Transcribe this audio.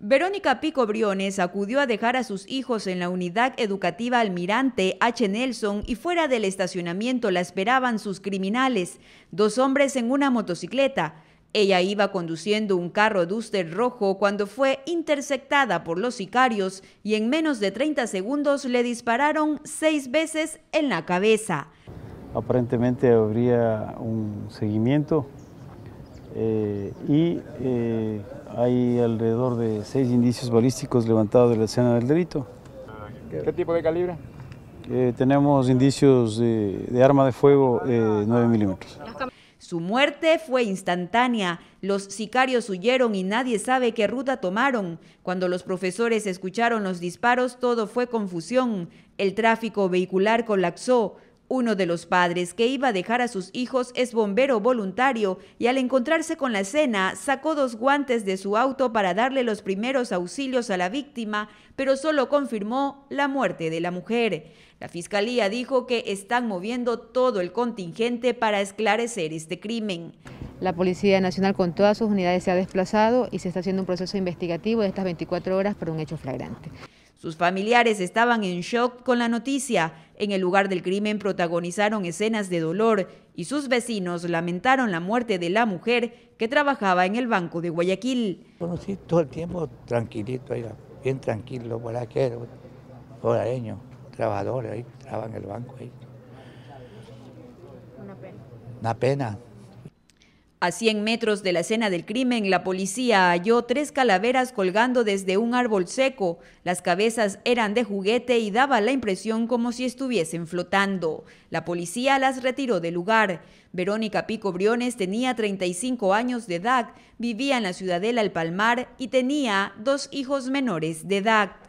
Verónica Pico Briones acudió a dejar a sus hijos en la unidad educativa Almirante H. Nelson y fuera del estacionamiento la esperaban sus criminales, dos hombres en una motocicleta. Ella iba conduciendo un carro Duster rojo cuando fue interceptada por los sicarios y en menos de 30 segundos le dispararon seis veces en la cabeza. Aparentemente habría un seguimiento. Eh, y eh, hay alrededor de seis indicios balísticos levantados de la escena del delito. ¿Qué tipo de calibre? Eh, tenemos indicios de, de, arma de fuego 9 eh, milímetros. Su muerte fue instantánea. Los sicarios huyeron y nadie sabe qué ruta tomaron. Cuando los profesores escucharon los disparos, todo fue confusión. El tráfico vehicular colapsó. Uno de los padres que iba a dejar a sus hijos es bombero voluntario y al encontrarse con la escena sacó dos guantes de su auto para darle los primeros auxilios a la víctima, pero solo confirmó la muerte de la mujer. La fiscalía dijo que están moviendo todo el contingente para esclarecer este crimen. La Policía Nacional con todas sus unidades se ha desplazado y se está haciendo un proceso investigativo de estas 24 horas por un hecho flagrante. Sus familiares estaban en shock con la noticia. En el lugar del crimen protagonizaron escenas de dolor y sus vecinos lamentaron la muerte de la mujer que trabajaba en el Banco de Guayaquil. Conocí todo el tiempo tranquilito, bien tranquilo, por horareño, trabajador, ahí, trabajaba en el banco. Una pena. Una pena. A 100 metros de la escena del crimen, la policía halló tres calaveras colgando desde un árbol seco. Las cabezas eran de juguete y daba la impresión como si estuviesen flotando. La policía las retiró del lugar. Verónica Pico Briones tenía 35 años de edad, vivía en la ciudadela El Palmar y tenía dos hijos menores de edad.